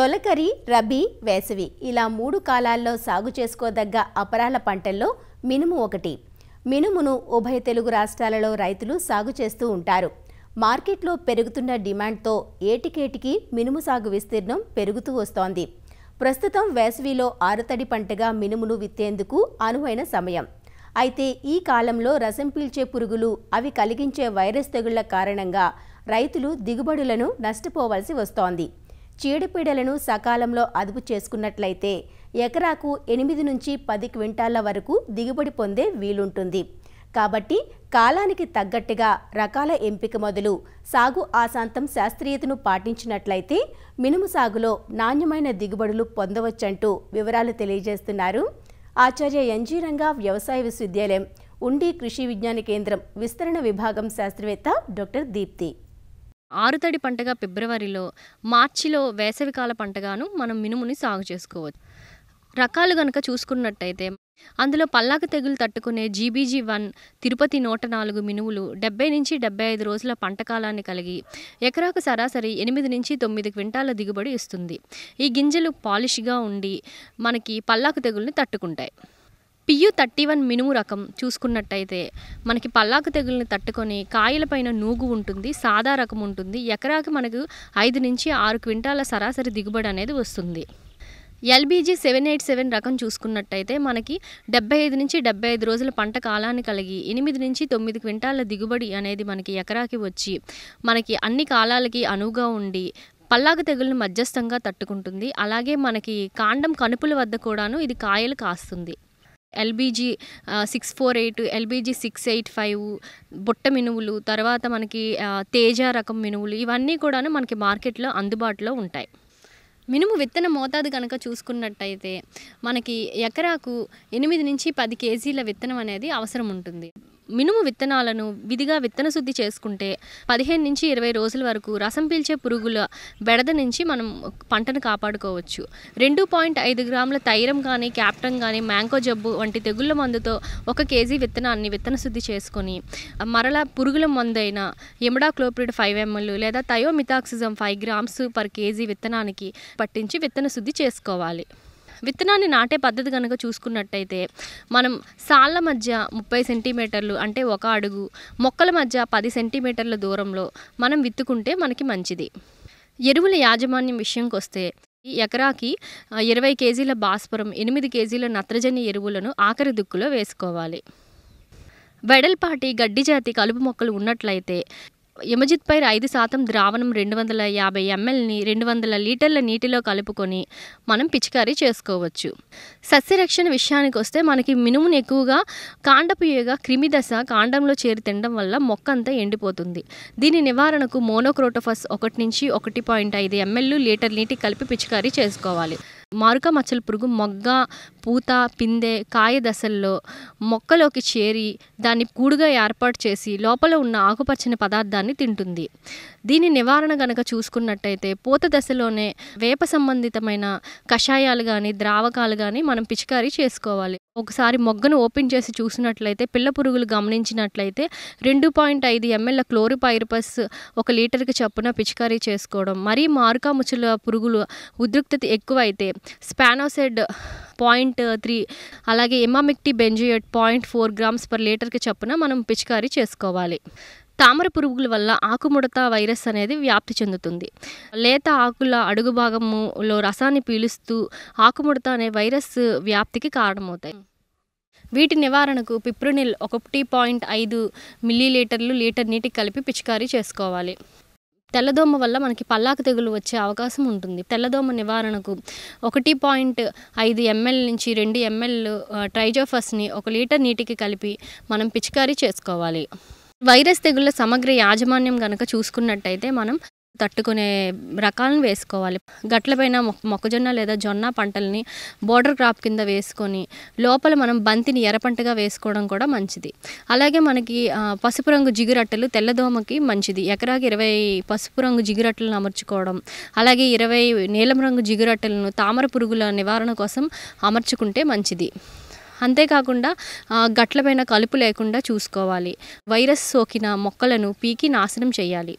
తొలకరి రబీ వేసవి ఇలా మూడు కాలాల్లో సాగు చేసుకోదగ్గ అపరాల పంటల్లో మినుము ఒకటి మినుమును ఉభయ తెలుగు రాష్ట్రాలలో రైతులు సాగు చేస్తూ ఉంటారు మార్కెట్లో పెరుగుతున్న డిమాండ్తో ఏటికేటికి మినుము సాగు విస్తీర్ణం పెరుగుతూ వస్తోంది ప్రస్తుతం వేసవిలో ఆరుతడి పంటగా మినుమును విత్తేందుకు అనువైన సమయం అయితే ఈ కాలంలో రసం పీల్చే పురుగులు అవి కలిగించే వైరస్ తెగుళ్ల కారణంగా రైతులు దిగుబడులను నష్టపోవలసి వస్తోంది చీడపీడలను సకాలంలో అదుపు చేసుకున్నట్లయితే ఎకరాకు ఎనిమిది నుంచి పది క్వింటాళ్ల వరకు దిగుబడి పొందే వీలుంటుంది కాబట్టి కాలానికి తగ్గట్టుగా రకాల ఎంపిక మొదలు సాగు ఆశాంతం శాస్త్రీయతను పాటించినట్లయితే మినుము సాగులో నాణ్యమైన దిగుబడులు పొందవచ్చంటూ వివరాలు తెలియజేస్తున్నారు ఆచార్య ఎన్జీ రంగా వ్యవసాయ విశ్వవిద్యాలయం ఉండి కృషి విజ్ఞాన కేంద్రం విస్తరణ విభాగం శాస్త్రవేత్త డాక్టర్ దీప్తి ఆరుతడి పంటగా ఫిబ్రవరిలో మార్చిలో వేసవికాల పంటగాను మనం మినుముని సాగు చేసుకోవచ్చు రకాలు గనక చూసుకున్నట్టయితే అందులో పల్లాకు తెగులు తట్టుకునే జీబీజీ వన్ తిరుపతి నూట నాలుగు మినువులు డెబ్బై నుంచి డెబ్బై ఐదు రోజుల పంట కాలాన్ని కలిగి ఎకరాకు సరాసరి ఎనిమిది నుంచి తొమ్మిది క్వింటాల దిగుబడి ఇస్తుంది ఈ గింజలు పాలిష్గా ఉండి మనకి పల్లాకు తెగుల్ని తట్టుకుంటాయి పియు థర్టీ వన్ మినుము రకం చూసుకున్నట్టయితే మనకి పల్లాకు తెగుల్ని తట్టుకొని కాయలపైన నూగు ఉంటుంది సాదా రకం ఉంటుంది ఎకరాకి మనకు ఐదు నుంచి ఆరు క్వింటాల సరాసరి దిగుబడి అనేది వస్తుంది ఎల్బీజీ సెవెన్ ఎయిట్ సెవెన్ రకం చూసుకున్నట్టయితే మనకి డెబ్బై ఐదు నుంచి డెబ్బై ఐదు రోజుల పంట కాలాన్ని కలిగి ఎనిమిది నుంచి తొమ్మిది క్వింటాల దిగుబడి అనేది మనకి ఎకరాకి వచ్చి మనకి అన్ని కాలాలకి అనువుగా ఉండి పల్లాకు తెగులను మధ్యస్థంగా తట్టుకుంటుంది అలాగే మనకి కాండం కనుపుల వద్ద కూడాను ఇది కాయలు కాస్తుంది LBG six four eight LBG six eight five బుట్ట మినువులు తర్వాత మనకి తేజ రకం మినువులు ఇవన్నీ కూడాను మనకి మార్కెట్లో అందుబాటులో ఉంటాయి మినుము విత్తన మోతాదు కనుక చూసుకున్నట్టయితే మనకి ఎకరాకు ఎనిమిది నుంచి పది కేజీల విత్తనం అనేది అవసరం ఉంటుంది మినుము విత్తనాలను విధిగా విత్తన శుద్ధి చేసుకుంటే పదిహేను నుంచి ఇరవై రోజుల వరకు రసం పీల్చే పురుగుల బెడద నుంచి మనం పంటను కాపాడుకోవచ్చు రెండు పాయింట్ ఐదు గ్రాముల తైరం కానీ క్యాప్టన్ కానీ మ్యాంగో జబ్బు వంటి తెగుళ్ళ మందుతో ఒక కేజీ విత్తనాన్ని విత్తన శుద్ధి చేసుకొని మరలా పురుగుల మందైన క్లోప్రిడ్ ఫైవ్ ఎంఎల్ లేదా thiamethoxam five grams per KG విత్తనానికి పట్టించి విత్తన శుద్ధి చేసుకోవాలి విత్తనాన్ని నాటే పద్ధతి కనుక చూసుకున్నట్టయితే మనం సాళ్ళ మధ్య ముప్పై సెంటీమీటర్లు అంటే ఒక అడుగు మొక్కల మధ్య పది సెంటీమీటర్ల దూరంలో మనం విత్తుకుంటే మనకి మంచిది ఎరువుల యాజమాన్యం విషయంకి వస్తే ఎకరాకి ఇరవై కేజీల భాస్వరం ఎనిమిది కేజీల నత్రజని ఎరువులను ఆఖరి దుక్కులో వేసుకోవాలి వెడల్పాటి గడ్డి జాతి కలుపు మొక్కలు ఉన్నట్లయితే యమజిత్ పైర్ ఐదు శాతం ద్రావణం రెండు వందల యాభై ఎంఎల్ని రెండు వందల లీటర్ల నీటిలో కలుపుకొని మనం పిచికారీ చేసుకోవచ్చు సస్యరక్షణ విషయానికి వస్తే మనకి మినుముని ఎక్కువగా కాండపు ఈగ క్రిమి దశ కాండంలో చేరి తినడం వల్ల మొక్క అంతా ఎండిపోతుంది దీని నివారణకు మోనోక్రోటోఫస్ ఒకటి నుంచి ఒకటి పాయింట్ ఐదు ఎంఎల్ లీటర్ నీటి కలిపి పిచికారీ చేసుకోవాలి మారుక మచ్చల పురుగు మొగ్గ పూత పిందె కాయ దశల్లో మొక్కలోకి చేరి దాన్ని కూడుగా ఏర్పాటు చేసి లోపల ఉన్న ఆకుపచ్చని పదార్థాన్ని తింటుంది దీని నివారణ గనక చూసుకున్నట్టయితే పూత దశలోనే వేప సంబంధితమైన కషాయాలు కానీ ద్రావకాలు కానీ మనం పిచికారీ చేసుకోవాలి ఒకసారి మొగ్గను ఓపెన్ చేసి చూసినట్లయితే పిల్ల పురుగులు గమనించినట్లయితే రెండు పాయింట్ ఐదు ఎంఎల్ క్లోరిపైరిపస్ ఒక లీటర్కి చప్పున పిచికారీ చేసుకోవడం మరీ మారుకాముచ్చుల పురుగులు ఉద్రిక్తత ఎక్కువైతే స్పానోసెడ్ పాయింట్ త్రీ అలాగే emamectin benzoate point four grams per లీటర్కి చప్పున మనం పిచికారీ చేసుకోవాలి తామర పురుగుల వల్ల ఆకుముడత వైరస్ అనేది వ్యాప్తి చెందుతుంది లేత ఆకుల అడుగు భాగములో రసాన్ని పీలుస్తూ ఆకుముడత అనే వైరస్ వ్యాప్తికి కారణమవుతాయి వీటి నివారణకు పిప్రునిల్ ఒకటి పాయింట్ ఐదు మిల్లీలీటర్లు లీటర్ నీటికి కలిపి పిచికారీ చేసుకోవాలి తెల్లదోమ వల్ల మనకి పల్లాకు తెగులు వచ్చే అవకాశం ఉంటుంది తెల్లదోమ నివారణకు ఒకటి పాయింట్ ఐదు ఎంఎల్ నుంచి రెండు ఎంఎల్ ట్రైజోఫస్ని ఒక లీటర్ నీటికి కలిపి మనం పిచికారీ చేసుకోవాలి వైరస్ తెగుళ్ళ సమగ్ర యాజమాన్యం కనుక చూసుకున్నట్టయితే మనం తట్టుకునే రకాలను వేసుకోవాలి గట్లపైన మొక్కజొన్న లేదా జొన్న పంటల్ని బోర్డర్ క్రాప్ కింద వేసుకొని లోపల మనం బంతిని ఎర్రపంటగా వేసుకోవడం కూడా మంచిది అలాగే మనకి పసుపు రంగు జిగురట్టలు తెల్లదోమకి మంచిది ఎకరాకి ఇరవై పసుపు రంగు జిగురట్టలను అమర్చుకోవడం అలాగే ఇరవై నీలం రంగు జిగురట్టలను తామర పురుగుల నివారణ కోసం అమర్చుకుంటే మంచిది అంతేకాకుండా గట్లపైన కలుపు లేకుండా చూసుకోవాలి వైరస్ సోకిన మొక్కలను పీకి నాశనం చేయాలి